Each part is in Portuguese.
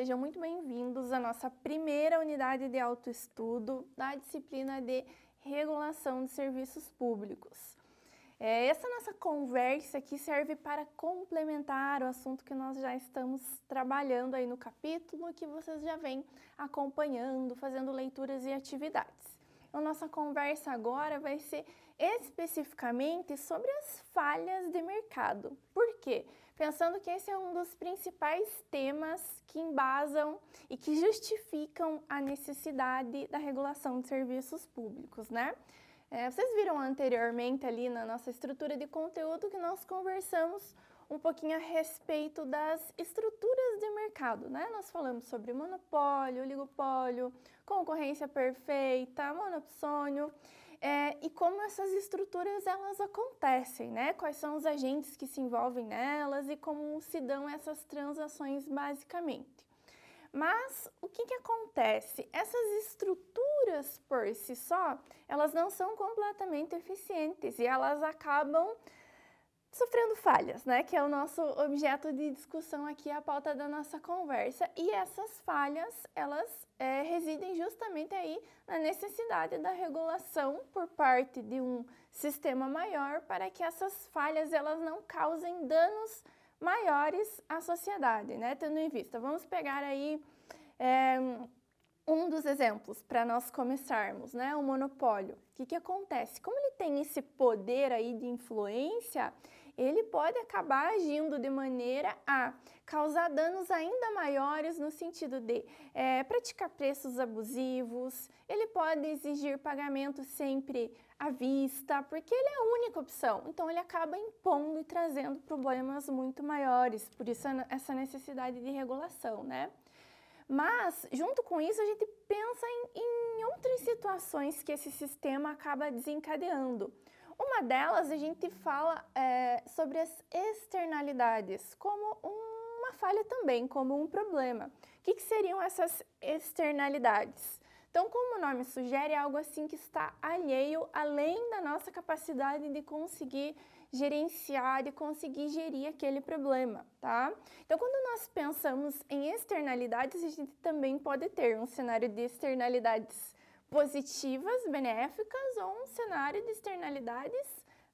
sejam muito bem-vindos à nossa primeira unidade de autoestudo da disciplina de Regulação de Serviços Públicos. É, essa nossa conversa aqui serve para complementar o assunto que nós já estamos trabalhando aí no capítulo, que vocês já vêm acompanhando, fazendo leituras e atividades. A nossa conversa agora vai ser especificamente sobre as falhas de mercado. Por quê? Pensando que esse é um dos principais temas que embasam e que justificam a necessidade da regulação de serviços públicos, né? É, vocês viram anteriormente ali na nossa estrutura de conteúdo que nós conversamos um pouquinho a respeito das estruturas de mercado, né? Nós falamos sobre monopólio, oligopólio, concorrência perfeita, monopsônio é, e como essas estruturas elas acontecem, né? Quais são os agentes que se envolvem nelas e como se dão essas transações basicamente. Mas o que, que acontece? Essas estruturas por si só, elas não são completamente eficientes e elas acabam sofrendo falhas, né? Que é o nosso objeto de discussão aqui, a pauta da nossa conversa. E essas falhas, elas é, residem justamente aí na necessidade da regulação por parte de um sistema maior para que essas falhas elas não causem danos maiores à sociedade, né? Tendo em vista, vamos pegar aí é, um dos exemplos para nós começarmos, né? O monopólio. O que, que acontece? Como ele tem esse poder aí de influência, ele pode acabar agindo de maneira a causar danos ainda maiores no sentido de é, praticar preços abusivos, ele pode exigir pagamento sempre à vista, porque ele é a única opção. Então ele acaba impondo e trazendo problemas muito maiores, por isso essa necessidade de regulação, né? Mas, junto com isso, a gente pensa em, em outras situações que esse sistema acaba desencadeando. Uma delas a gente fala é, sobre as externalidades, como um, uma falha também, como um problema. O que, que, seriam essas externalidades? Então, como o nome sugere, é algo assim que está alheio além da nossa capacidade de conseguir gerenciar e conseguir gerir aquele problema, tá? Então, quando nós pensamos em externalidades, a gente também pode ter um cenário de externalidades positivas, benéficas, ou um cenário de externalidades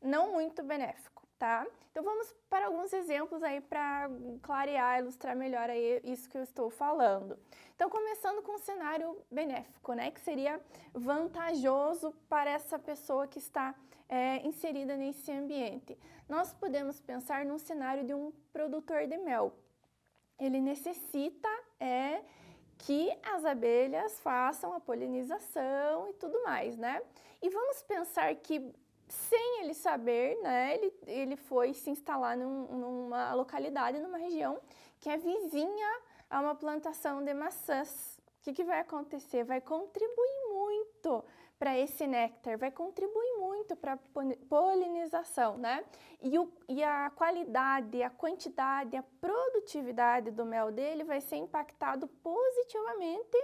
não muito benéficas tá? Então vamos para alguns exemplos aí para clarear, ilustrar melhor aí isso que eu estou falando. Então começando com um cenário benéfico, né, que seria vantajoso para essa pessoa que está é, inserida nesse ambiente. Nós podemos pensar num cenário de um produtor de mel. Ele necessita é que as abelhas façam a polinização e tudo mais, né? E vamos pensar que sem ele saber, né, ele, ele foi se instalar num, numa localidade, numa região que é vizinha a uma plantação de maçãs. O que, que vai acontecer? Vai contribuir muito para esse néctar, vai contribuir muito para a polinização, né? E, o, e a qualidade, a quantidade, a produtividade do mel dele vai ser impactado positivamente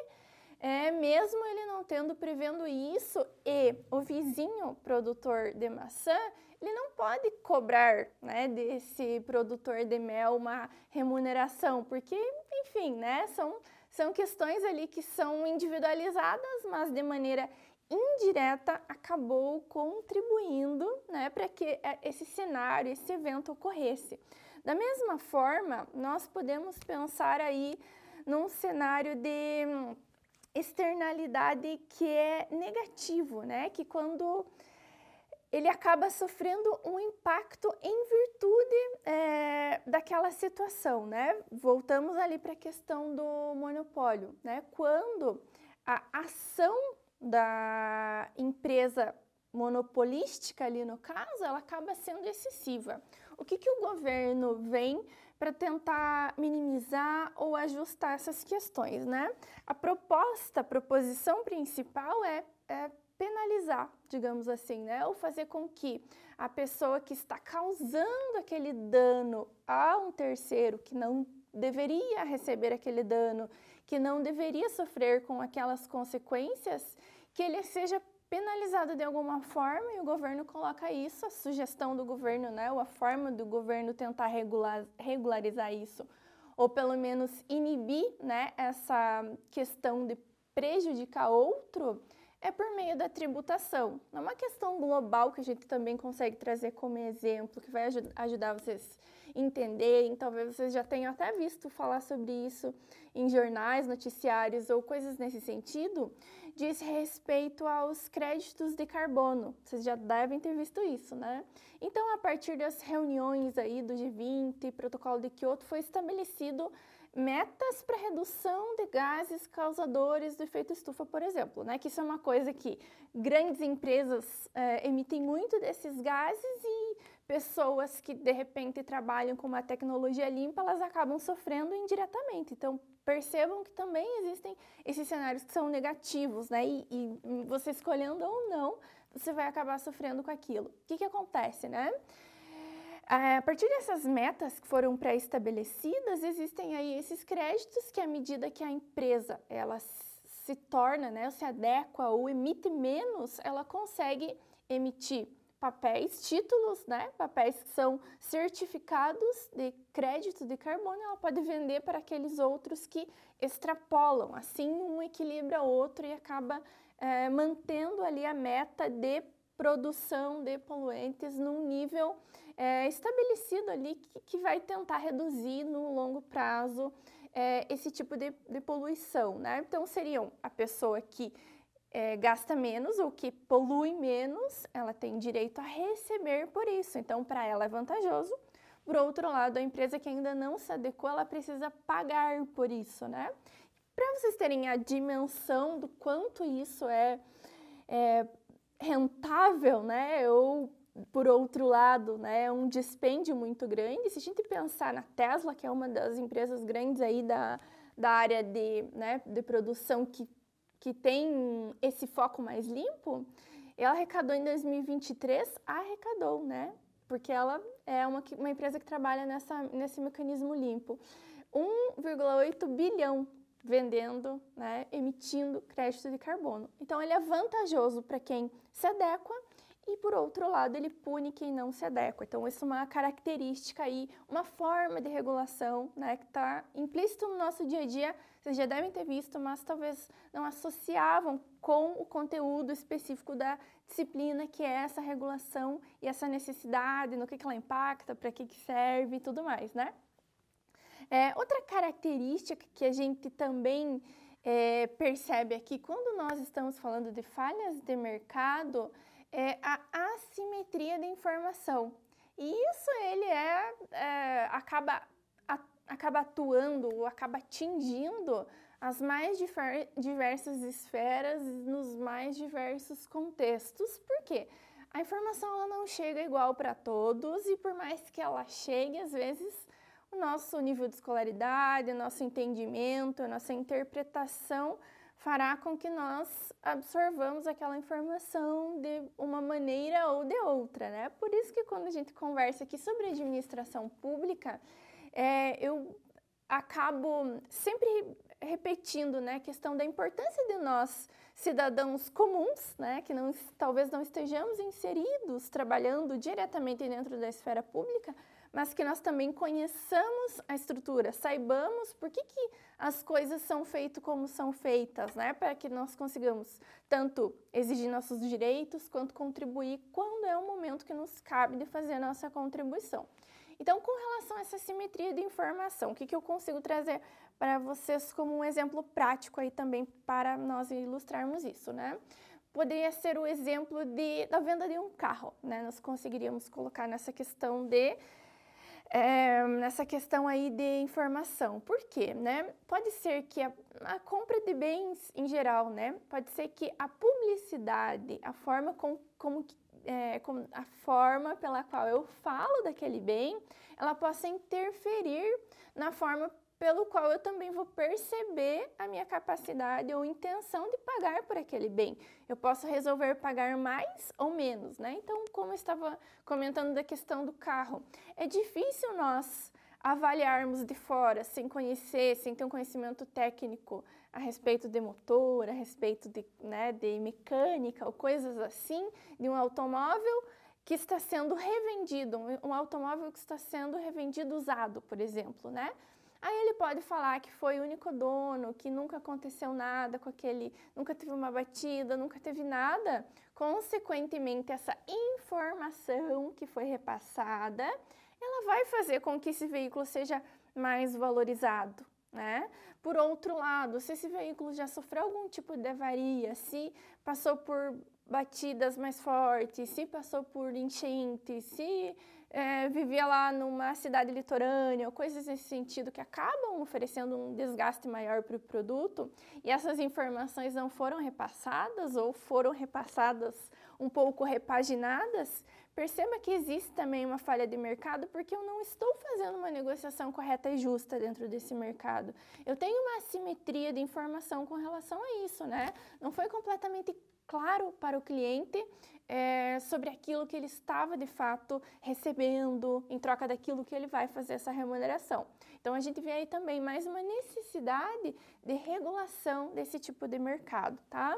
é, mesmo ele não tendo prevendo isso e o vizinho produtor de maçã, ele não pode cobrar né, desse produtor de mel uma remuneração, porque, enfim, né, são, são questões ali que são individualizadas, mas de maneira indireta acabou contribuindo né, para que é, esse cenário, esse evento ocorresse. Da mesma forma, nós podemos pensar aí num cenário de externalidade que é negativo, né? Que quando ele acaba sofrendo um impacto em virtude é, daquela situação, né? Voltamos ali para a questão do monopólio, né? Quando a ação da empresa monopolística ali no caso, ela acaba sendo excessiva. O que, que o governo vem para tentar minimizar ou ajustar essas questões, né? A proposta, a proposição principal é, é penalizar, digamos assim, né? Ou fazer com que a pessoa que está causando aquele dano a um terceiro que não deveria receber aquele dano, que não deveria sofrer com aquelas consequências, que ele seja penalizado de alguma forma e o governo coloca isso, a sugestão do governo, né, ou a forma do governo tentar regular, regularizar isso, ou pelo menos inibir né, essa questão de prejudicar outro, é por meio da tributação. É uma questão global que a gente também consegue trazer como exemplo, que vai aj ajudar vocês a entenderem. Talvez vocês já tenham até visto falar sobre isso em jornais, noticiários ou coisas nesse sentido diz respeito aos créditos de carbono. Vocês já devem ter visto isso, né? Então, a partir das reuniões aí do G20, protocolo de Kyoto, foi estabelecido metas para redução de gases causadores do efeito estufa, por exemplo, né? Que isso é uma coisa que grandes empresas eh, emitem muito desses gases e pessoas que de repente trabalham com uma tecnologia limpa, elas acabam sofrendo indiretamente. Então, percebam que também existem esses cenários que são negativos, né? E, e você escolhendo ou não, você vai acabar sofrendo com aquilo. O que, que acontece, né? A partir dessas metas que foram pré-estabelecidas, existem aí esses créditos que, à medida que a empresa ela se torna, né, se adequa ou emite menos, ela consegue emitir papéis, títulos, né? Papéis que são certificados de crédito de carbono, ela pode vender para aqueles outros que extrapolam. Assim, um equilibra o outro e acaba é, mantendo ali a meta de produção de poluentes num nível é, estabelecido ali que, que, vai tentar reduzir no longo prazo é, esse tipo de, de, poluição, né? Então seriam a pessoa que é, gasta menos, o que polui menos, ela tem direito a receber por isso. Então, para ela é vantajoso. Por outro lado, a empresa que ainda não se adequou, ela precisa pagar por isso, né? Para vocês terem a dimensão do quanto isso é, é rentável, né? Ou por outro lado, né, é um dispêndio muito grande. Se a gente pensar na Tesla, que é uma das empresas grandes aí da, da área de, né, de produção que que tem esse foco mais limpo, ela arrecadou em 2023, arrecadou, né? Porque ela é uma, uma empresa que trabalha nessa, nesse mecanismo limpo. 1,8 bilhão vendendo, né, emitindo crédito de carbono. Então ele é vantajoso para quem se adequa e por outro lado, ele pune quem não se adequa. Então, isso é uma característica aí, uma forma de regulação né, que está implícito no nosso dia a dia. Vocês já devem ter visto, mas talvez não associavam com o conteúdo específico da disciplina, que é essa regulação e essa necessidade, no que, que ela impacta, para que, que serve e tudo mais, né? É, outra característica que a gente também é, percebe aqui, quando nós estamos falando de falhas de mercado, é a assimetria da informação. E isso ele é, é acaba, a, acaba atuando, acaba atingindo as mais diversas esferas nos mais diversos contextos. Por quê? A informação ela não chega igual para todos e por mais que ela chegue, às vezes o nosso nível de escolaridade, o nosso entendimento, a nossa interpretação fará com que nós absorvamos aquela informação de uma maneira ou de outra, né? Por isso que quando a gente conversa aqui sobre administração pública, é, eu acabo sempre repetindo, né, a questão da importância de nós cidadãos comuns, né, que não, talvez não estejamos inseridos trabalhando diretamente dentro da esfera pública, mas que nós também conheçamos a estrutura, saibamos por que, que as coisas são feitas como são feitas, né? Para que nós consigamos tanto exigir nossos direitos quanto contribuir quando é o momento que nos cabe de fazer a nossa contribuição. Então, com relação a essa simetria de informação, o que, que eu consigo trazer para vocês como um exemplo prático aí também para nós ilustrarmos isso, né? Poderia ser o exemplo de, da venda de um carro, né? Nós conseguiríamos colocar nessa questão de é, nessa questão aí de informação. Por quê? Né? Pode ser que a, a compra de bens em geral, né? Pode ser que a publicidade, a forma com, como é, com a forma pela qual eu falo daquele bem, ela possa interferir na forma pelo qual eu também vou perceber a minha capacidade ou intenção de pagar por aquele bem. Eu posso resolver pagar mais ou menos, né? Então, como eu estava comentando da questão do carro, é difícil nós avaliarmos de fora, sem conhecer, sem ter um conhecimento técnico a respeito de motor, a respeito de, né, de mecânica ou coisas assim, de um automóvel, que está sendo revendido, um automóvel que está sendo revendido usado, por exemplo, né? Aí ele pode falar que foi o único dono, que nunca aconteceu nada com aquele, nunca teve uma batida, nunca teve nada. Consequentemente, essa informação que foi repassada, ela vai fazer com que esse veículo seja mais valorizado. Né? Por outro lado, se esse veículo já sofreu algum tipo de avaria, se passou por batidas mais fortes, se passou por enchente, se é, vivia lá numa cidade litorânea, coisas nesse sentido que acabam oferecendo um desgaste maior para o produto e essas informações não foram repassadas ou foram repassadas um pouco repaginadas, perceba que existe também uma falha de mercado porque eu não estou fazendo uma negociação correta e justa dentro desse mercado. Eu tenho uma assimetria de informação com relação a isso, né? Não foi completamente claro para o cliente é, sobre aquilo que ele estava de fato recebendo em troca daquilo que ele vai fazer essa remuneração. Então a gente vê aí também mais uma necessidade de regulação desse tipo de mercado, tá?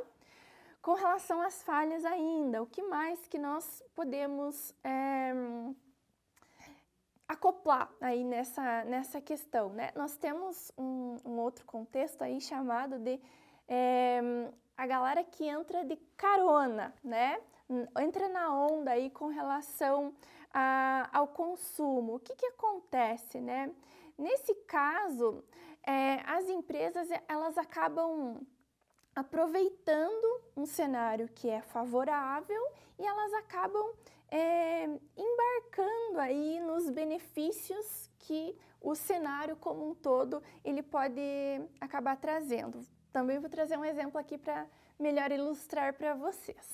Com relação às falhas ainda, o que mais que nós podemos é, acoplar aí nessa, nessa questão, né? Nós temos um, um outro contexto aí chamado de é, a galera que entra de carona, né? Entra na onda aí com relação a, ao consumo. O que, que acontece, né? Nesse caso, é, as empresas elas acabam aproveitando um cenário que é favorável e elas acabam é, embarcando aí nos benefícios que o cenário como um todo ele pode acabar trazendo. Também vou trazer um exemplo aqui para melhor ilustrar para vocês.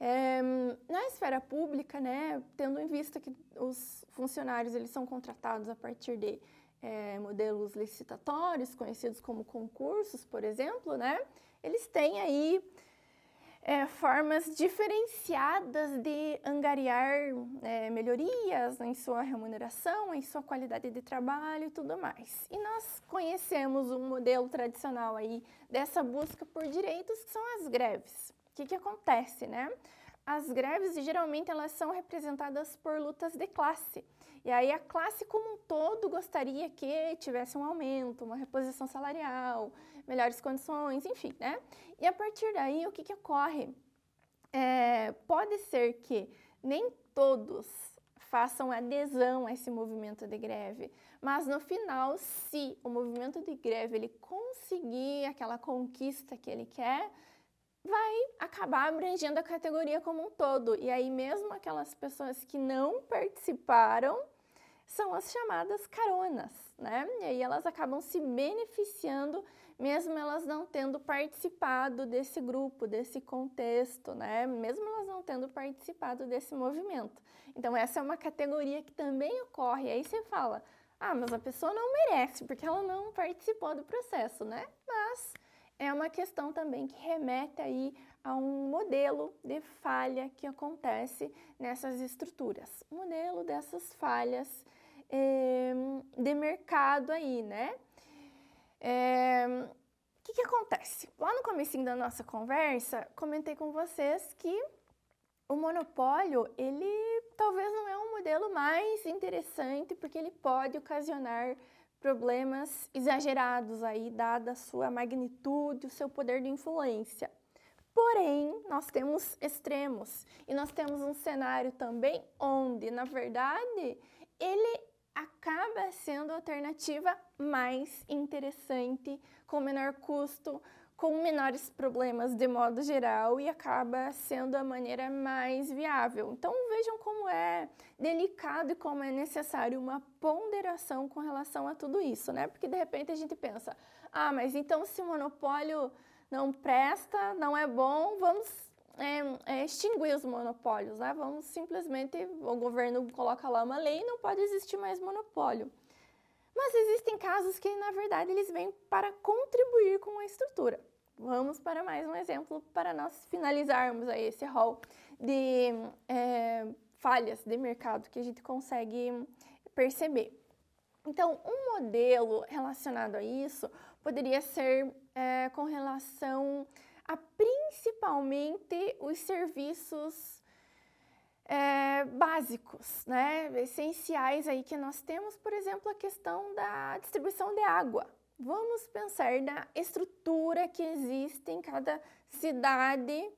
É, na esfera pública, né, tendo em vista que os funcionários eles são contratados a partir de é, modelos licitatórios, conhecidos como concursos, por exemplo, né, eles têm aí é, formas diferenciadas de angariar é, melhorias em sua remuneração, em sua qualidade de trabalho e tudo mais. E nós conhecemos um modelo tradicional aí dessa busca por direitos, que são as greves. O que, que acontece, né? As greves geralmente elas são representadas por lutas de classe. E aí a classe como um todo gostaria que tivesse um aumento, uma reposição salarial, melhores condições, enfim, né? E a partir daí, o que, que ocorre? É, pode ser que nem todos façam adesão a esse movimento de greve, mas no final, se o movimento de greve ele conseguir aquela conquista que ele quer, vai acabar abrangendo a categoria como um todo. E aí, mesmo aquelas pessoas que não participaram são as chamadas caronas, né? E aí elas acabam se beneficiando mesmo elas não tendo participado desse grupo, desse contexto, né? mesmo elas não tendo participado desse movimento. Então, essa é uma categoria que também ocorre. E aí você fala, ah, mas a pessoa não merece, porque ela não participou do processo, né? Mas é uma questão também que remete aí a um modelo de falha que acontece nessas estruturas. Modelo dessas falhas eh, de mercado aí, né? É... Eh, o que, que acontece? Lá no começo da nossa conversa, comentei com vocês que o monopólio, ele talvez não é um modelo mais interessante, porque ele pode ocasionar problemas exagerados aí, dada a sua magnitude, o seu poder de influência. Porém, nós temos extremos e nós temos um cenário também onde, na verdade, ele acaba sendo a alternativa mais interessante, com menor custo, com menores problemas de modo geral e acaba sendo a maneira mais viável. Então vejam como é delicado e como é necessário uma ponderação com relação a tudo isso, né? Porque de repente a gente pensa: "Ah, mas então se o monopólio não presta, não é bom, vamos é, é extinguir os monopólios, né? Vamos simplesmente, o governo coloca lá uma lei e não pode existir mais monopólio. Mas existem casos que, na verdade, eles vêm para contribuir com a estrutura. Vamos para mais um exemplo para nós finalizarmos aí esse hall de é, falhas de mercado que a gente consegue perceber. Então, um modelo relacionado a isso poderia ser é, com relação a principalmente os serviços é, básicos, né, essenciais aí que nós temos, por exemplo, a questão da distribuição de água. Vamos pensar na estrutura que existe em cada cidade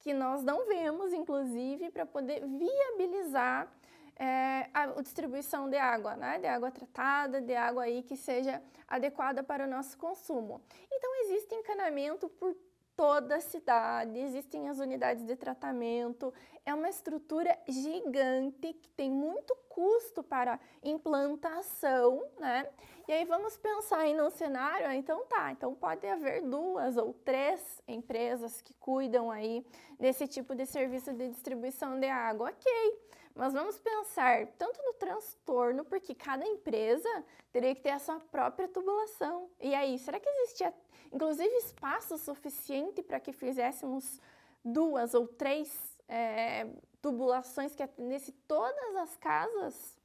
que nós não vemos, inclusive, para poder viabilizar é, a distribuição de água, né? de água tratada, de água aí que seja adequada para o nosso consumo. Então, existe encanamento por toda a cidade, existem as unidades de tratamento, é uma estrutura gigante que tem muito custo para implantação, né? E aí vamos pensar em um cenário, ah, então tá, então pode haver duas ou três empresas que cuidam aí desse tipo de serviço de distribuição de água, ok. Mas vamos pensar tanto no transtorno, porque cada empresa teria que ter a sua própria tubulação. E aí, será que existia, inclusive, espaço suficiente para que fizéssemos duas ou três é, tubulações que atendesse é todas as casas,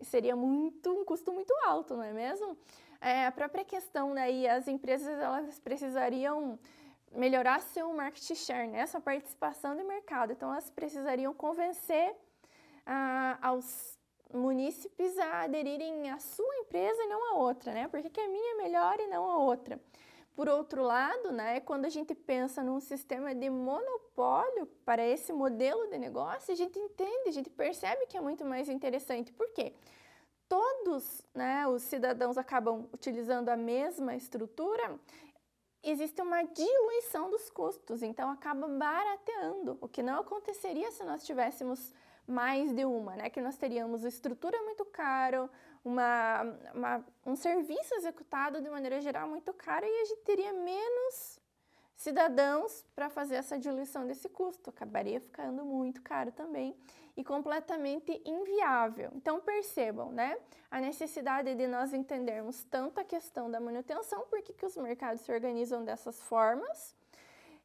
seria muito um custo muito alto, não é mesmo? É, a própria questão daí, né, as empresas elas precisariam melhorar seu market share, né, sua participação de mercado. Então elas precisariam convencer ah, aos munícipes a aderirem à sua empresa e não a outra, né? Porque que a é minha é melhor e não a outra. Por outro lado, né, quando a gente pensa num sistema de monopólio para esse modelo de negócio, a gente entende, a gente percebe que é muito mais interessante. Por quê? Todos né, os cidadãos acabam utilizando a mesma estrutura, existe uma diluição dos custos, então acaba barateando, o que não aconteceria se nós tivéssemos mais de uma, né? Que nós teríamos estrutura muito cara uma, uma, um serviço executado de maneira geral muito caro e a gente teria menos cidadãos para fazer essa diluição desse custo. Acabaria ficando muito caro também e completamente inviável. Então percebam, né, a necessidade de nós entendermos tanto a questão da manutenção, por que os mercados se organizam dessas formas,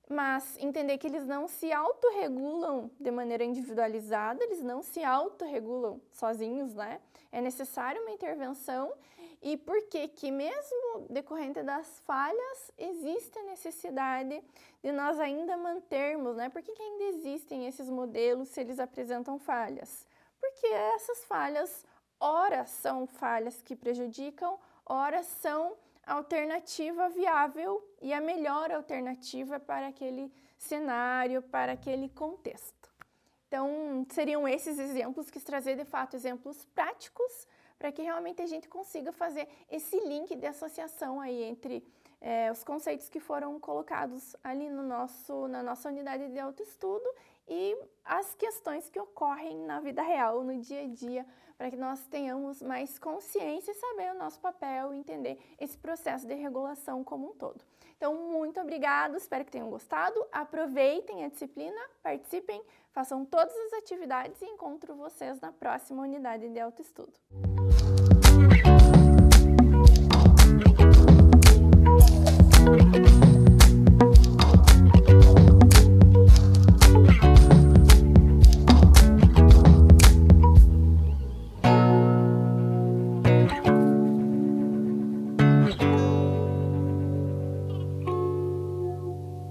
mas entender que eles não se autorregulam de maneira individualizada, eles não se autorregulam sozinhos, né? é necessária uma intervenção e por que que mesmo decorrente das falhas existe a necessidade de nós ainda mantermos, né? Por que, que ainda existem esses modelos se eles apresentam falhas? Porque essas falhas, ora são falhas que prejudicam, ora são alternativa viável e a melhor alternativa para aquele cenário, para aquele contexto. Então, seriam esses exemplos que trazer de fato exemplos práticos para que realmente a gente consiga fazer esse link de associação aí entre é, os conceitos que foram colocados ali no nosso, na nossa unidade de autoestudo e as questões que ocorrem na vida real, no dia a dia, para que nós tenhamos mais consciência e saber o nosso papel e entender esse processo de regulação como um todo. Então, muito obrigado, espero que tenham gostado. Aproveitem a disciplina, participem, façam todas as atividades e encontro vocês na próxima unidade de autoestudo. Música